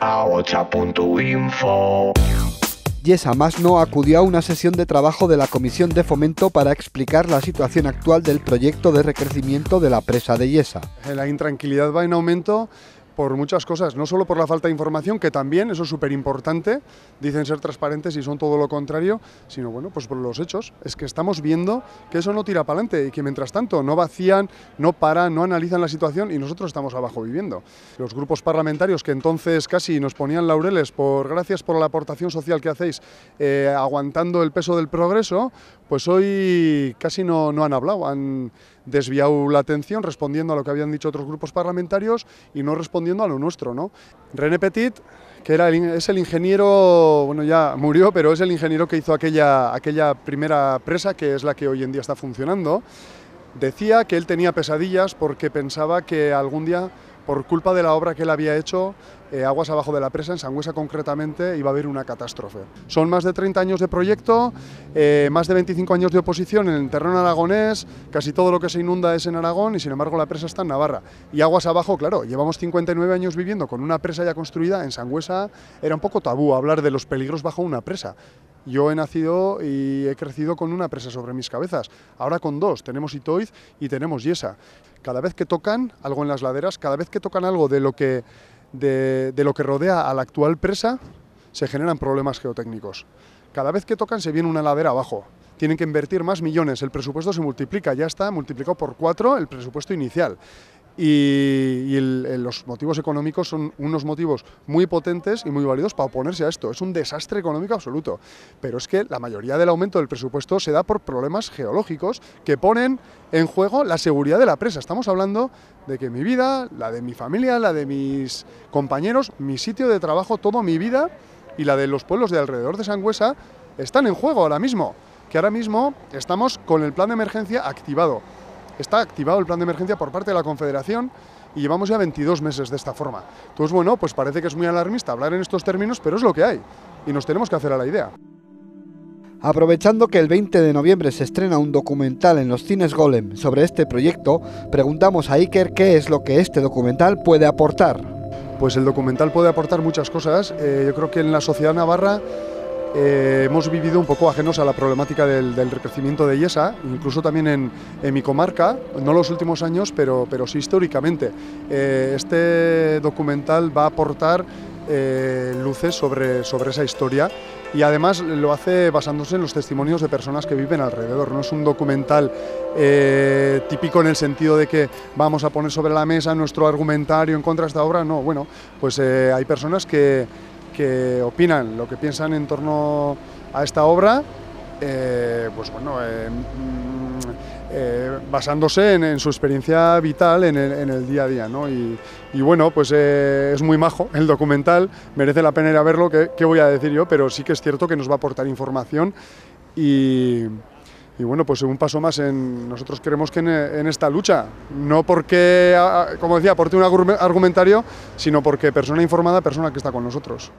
a ocha.info. Yesa más no acudió a una sesión de trabajo de la Comisión de Fomento para explicar la situación actual del proyecto de recrecimiento de la presa de Yesa. La intranquilidad va en aumento por muchas cosas, no solo por la falta de información, que también, eso es súper importante, dicen ser transparentes y son todo lo contrario, sino bueno, pues por los hechos, es que estamos viendo que eso no tira para adelante y que mientras tanto no vacían, no paran, no analizan la situación y nosotros estamos abajo viviendo. Los grupos parlamentarios que entonces casi nos ponían laureles por gracias por la aportación social que hacéis, eh, aguantando el peso del progreso, pues hoy casi no, no han hablado, han desviado la atención respondiendo a lo que habían dicho otros grupos parlamentarios y no respondiendo a lo nuestro. ¿no? René Petit, que era es el ingeniero, bueno ya murió, pero es el ingeniero que hizo aquella, aquella primera presa, que es la que hoy en día está funcionando, decía que él tenía pesadillas porque pensaba que algún día por culpa de la obra que él había hecho, eh, aguas abajo de la presa, en Sangüesa concretamente, iba a haber una catástrofe. Son más de 30 años de proyecto, eh, más de 25 años de oposición en el terreno aragonés, casi todo lo que se inunda es en Aragón y sin embargo la presa está en Navarra. Y aguas abajo, claro, llevamos 59 años viviendo con una presa ya construida en Sangüesa, era un poco tabú hablar de los peligros bajo una presa. Yo he nacido y he crecido con una presa sobre mis cabezas, ahora con dos, tenemos Itoiz y tenemos Yesa. Cada vez que tocan algo en las laderas, cada vez que tocan algo de lo que, de lo que rodea a la actual presa, se generan problemas geotécnicos. Cada vez que tocan se viene una ladera abajo, tienen que invertir más millones, el presupuesto se multiplica, ya está multiplicado por cuatro el presupuesto inicial y, los motivos económicos son unos motivos muy potentes y muy válidos para oponerse a esto. Es un desastre económico absoluto, pero es que la mayoría del aumento del presupuesto se da por problemas geológicos que ponen en juego la seguridad de la presa. Estamos hablando de que mi vida, la de mi familia, la de mis compañeros, mi sitio de trabajo, toda mi vida y la de los pueblos de alrededor de Sangüesa están en juego ahora mismo, que ahora mismo estamos con el plan de emergencia activado está activado el plan de emergencia por parte de la Confederación y llevamos ya 22 meses de esta forma. Entonces, bueno, pues parece que es muy alarmista hablar en estos términos, pero es lo que hay y nos tenemos que hacer a la idea. Aprovechando que el 20 de noviembre se estrena un documental en los cines Golem sobre este proyecto, preguntamos a Iker qué es lo que este documental puede aportar. Pues el documental puede aportar muchas cosas. Eh, yo creo que en la sociedad navarra eh, hemos vivido un poco ajenos a la problemática del, del recrecimiento de Yesa, incluso también en, en, mi comarca, no los últimos años, pero, pero sí históricamente. Eh, este documental va a aportar eh, luces sobre, sobre esa historia y además lo hace basándose en los testimonios de personas que viven alrededor. No es un documental típico en el sentido de que vamos a poner sobre la mesa nuestro argumentario en contra de esta obra, no, bueno, pues hay personas que que opinan, lo que piensan en torno a esta obra, eh, pues bueno, eh, mm, eh, basándose en, su experiencia vital en el, día a día. ¿no? Y, bueno, pues es muy majo el documental, merece la pena ir a verlo, ¿qué, ¿qué, voy a decir yo? Pero sí que es cierto que nos va a aportar información y, y bueno, pues un paso más en nosotros queremos que en, esta lucha, no porque, como decía, aporte un argumentario, sino porque persona informada, persona que está con nosotros.